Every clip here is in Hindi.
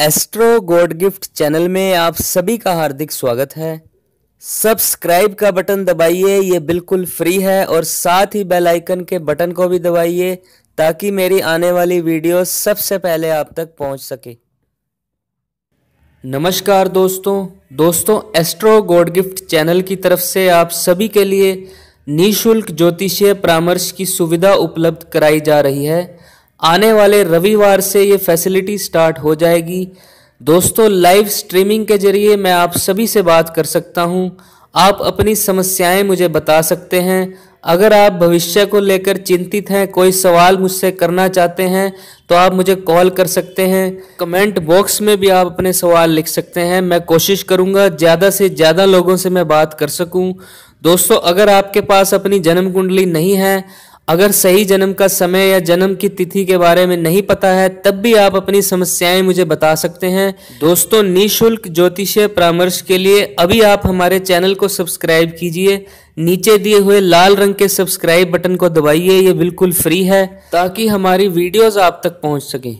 एस्ट्रो गोड गिफ्ट चैनल में आप सभी का हार्दिक स्वागत है सब्सक्राइब का बटन दबाइए ये बिल्कुल फ्री है और साथ ही बेल आइकन के बटन को भी दबाइए ताकि मेरी आने वाली वीडियो सबसे पहले आप तक पहुंच सके नमस्कार दोस्तों दोस्तों एस्ट्रो गोड गिफ्ट चैनल की तरफ से आप सभी के लिए निःशुल्क ज्योतिषीय परामर्श की सुविधा उपलब्ध कराई जा रही है आने वाले रविवार से ये फैसिलिटी स्टार्ट हो जाएगी दोस्तों लाइव स्ट्रीमिंग के जरिए मैं आप सभी से बात कर सकता हूँ आप अपनी समस्याएं मुझे बता सकते हैं अगर आप भविष्य को लेकर चिंतित हैं कोई सवाल मुझसे करना चाहते हैं तो आप मुझे कॉल कर सकते हैं कमेंट बॉक्स में भी आप अपने सवाल लिख सकते हैं मैं कोशिश करूंगा ज़्यादा से ज़्यादा लोगों से मैं बात कर सकूं दोस्तों अगर आपके पास अपनी जन्म कुंडली नहीं है अगर सही जन्म का समय या जन्म की तिथि के बारे में नहीं पता है तब भी आप अपनी समस्याएं मुझे बता सकते हैं दोस्तों निशुल्क ज्योतिषीय परामर्श के लिए अभी आप हमारे चैनल को सब्सक्राइब कीजिए नीचे दिए हुए लाल रंग के सब्सक्राइब बटन को दबाइए ये बिल्कुल फ्री है ताकि हमारी वीडियोस आप तक पहुंच सकें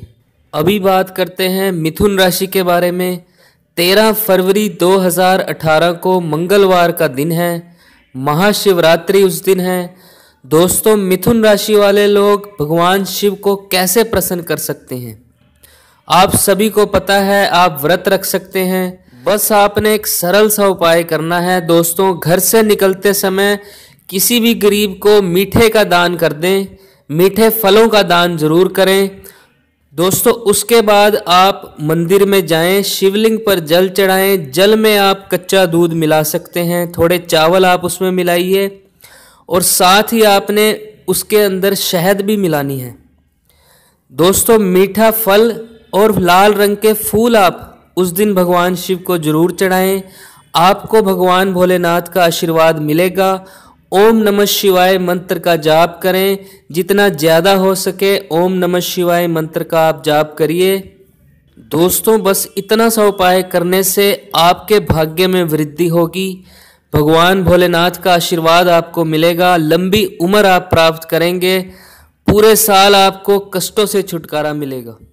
अभी बात करते हैं मिथुन राशि के बारे में तेरह फरवरी दो को मंगलवार का दिन है महाशिवरात्रि उस दिन है दोस्तों मिथुन राशि वाले लोग भगवान शिव को कैसे प्रसन्न कर सकते हैं आप सभी को पता है आप व्रत रख सकते हैं बस आपने एक सरल सा उपाय करना है दोस्तों घर से निकलते समय किसी भी गरीब को मीठे का दान कर दें मीठे फलों का दान जरूर करें दोस्तों उसके बाद आप मंदिर में जाएं शिवलिंग पर जल चढ़ाएं जल में आप कच्चा दूध मिला सकते हैं थोड़े चावल आप उसमें मिलाइए और साथ ही आपने उसके अंदर शहद भी मिलानी है दोस्तों मीठा फल और लाल रंग के फूल आप उस दिन भगवान शिव को जरूर चढ़ाएं आपको भगवान भोलेनाथ का आशीर्वाद मिलेगा ओम नमः शिवाय मंत्र का जाप करें जितना ज़्यादा हो सके ओम नमः शिवाय मंत्र का आप जाप करिए दोस्तों बस इतना सा उपाय करने से आपके भाग्य में वृद्धि होगी भगवान भोलेनाथ का आशीर्वाद आपको मिलेगा लंबी उम्र आप प्राप्त करेंगे पूरे साल आपको कष्टों से छुटकारा मिलेगा